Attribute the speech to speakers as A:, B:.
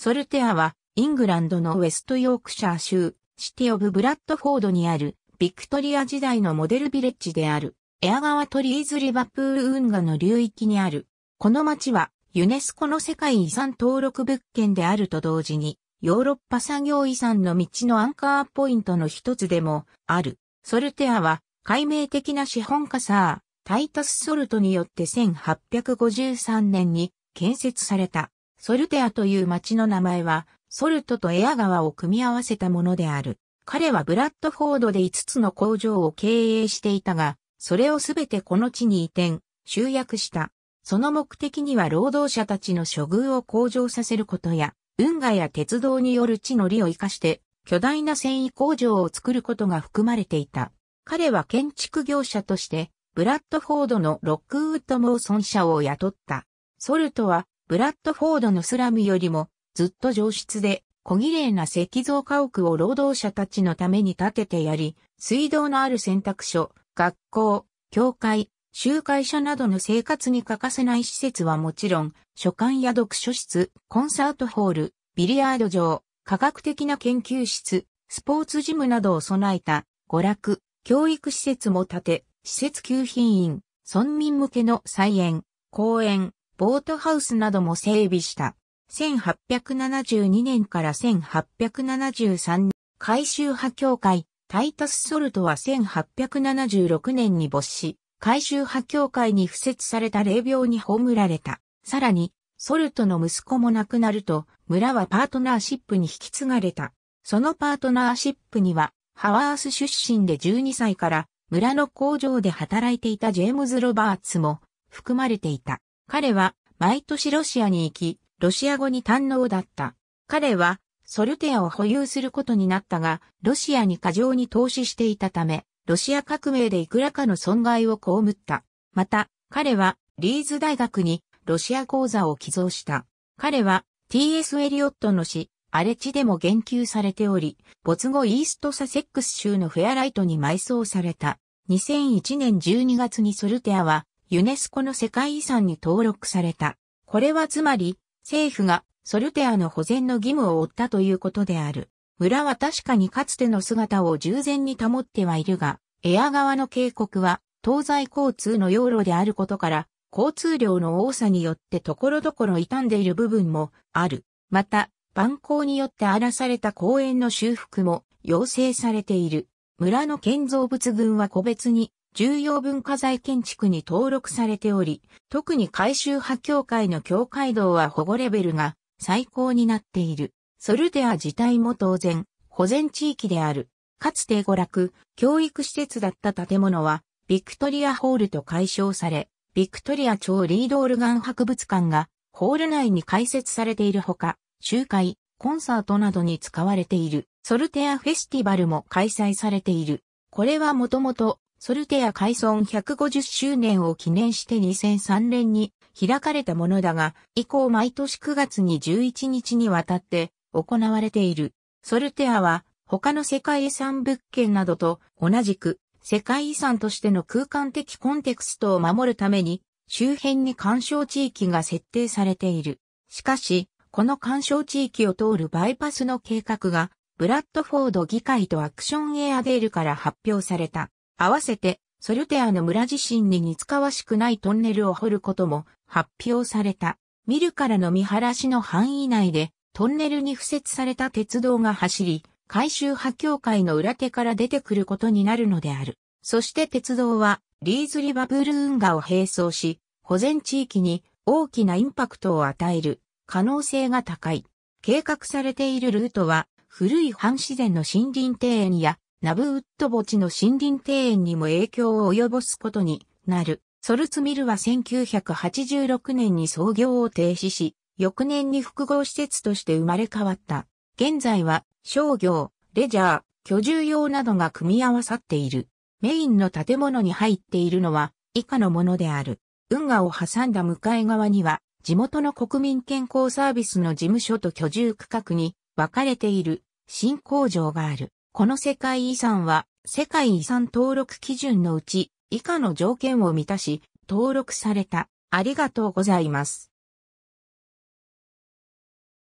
A: ソルテアは、イングランドのウェストヨークシャー州、シティオブ・ブラッドフォードにある、ビクトリア時代のモデルビレッジである、エア川トリーズ・リバプール運河の流域にある。この町は、ユネスコの世界遺産登録物件であると同時に、ヨーロッパ産業遺産の道のアンカーポイントの一つでもある。ソルテアは、解明的な資本家サー、タイタス・ソルトによって1853年に建設された。ソルテアという町の名前は、ソルトとエア川を組み合わせたものである。彼はブラッドフォードで5つの工場を経営していたが、それをすべてこの地に移転、集約した。その目的には労働者たちの処遇を向上させることや、運河や鉄道による地の利を活かして、巨大な繊維工場を作ることが含まれていた。彼は建築業者として、ブラッドフォードのロックウッドモーソン社を雇った。ソルトはブラッドフォードのスラムよりもずっと上質で小綺麗な石造家屋を労働者たちのために建ててやり、水道のある選択所、学校、教会、集会所などの生活に欠かせない施設はもちろん、書館や読書室、コンサートホール、ビリヤード場、科学的な研究室、スポーツジムなどを備えた、娯楽、教育施設も建て、施設給品員、村民向けの菜園、公園、ボートハウスなども整備した。1872年から1873年、改修派協会、タイタス・ソルトは1876年に没し、改修派協会に付設された霊廟に葬られた。さらに、ソルトの息子も亡くなると、村はパートナーシップに引き継がれた。そのパートナーシップには、ハワース出身で12歳から、村の工場で働いていたジェームズ・ロバーツも含まれていた。彼は毎年ロシアに行き、ロシア語に堪能だった。彼はソルテアを保有することになったが、ロシアに過剰に投資していたため、ロシア革命でいくらかの損害を被った。また、彼はリーズ大学にロシア講座を寄贈した。彼は T.S. エリオットの詩、荒れ地でも言及されており、没後イーストサセックス州のフェアライトに埋葬された。2001年12月にソルテアはユネスコの世界遺産に登録された。これはつまり、政府がソルテアの保全の義務を負ったということである。村は確かにかつての姿を従前に保ってはいるが、エア側の渓谷は東西交通の要路であることから、交通量の多さによって所々傷んでいる部分もある。また、蛮行によって荒らされた公園の修復も要請されている。村の建造物群は個別に重要文化財建築に登録されており、特に改修派協会の教会道は保護レベルが最高になっている。ソルテア自体も当然、保全地域である。かつて娯楽、教育施設だった建物は、ビクトリアホールと解消され、ビクトリア町リードオルガン博物館が、ホール内に開設されているほか、集会、コンサートなどに使われている、ソルテアフェスティバルも開催されている。これはもともとソルテア開村150周年を記念して2003年に開かれたものだが、以降毎年9月に11日にわたって行われている。ソルテアは他の世界遺産物件などと同じく世界遺産としての空間的コンテクストを守るために周辺に干渉地域が設定されている。しかし、この干渉地域を通るバイパスの計画がブラッドフォード議会とアクションエアデールから発表された。合わせて、ソルテアの村自身に似つかわしくないトンネルを掘ることも発表された。見るからの見晴らしの範囲内で、トンネルに付設された鉄道が走り、改修派協会の裏手から出てくることになるのである。そして鉄道は、リーズリバブル運河を並走し、保全地域に大きなインパクトを与える可能性が高い。計画されているルートは、古い半自然の森林庭園やナブウッド墓地の森林庭園にも影響を及ぼすことになる。ソルツミルは1986年に創業を停止し、翌年に複合施設として生まれ変わった。現在は商業、レジャー、居住用などが組み合わさっている。メインの建物に入っているのは以下のものである。運河を挟んだ向かい側には地元の国民健康サービスの事務所と居住区画に分かれている新工場がある。この世界遺産は世界遺産登録基準のうち以下の条件を満たし登録された。ありがとうございます。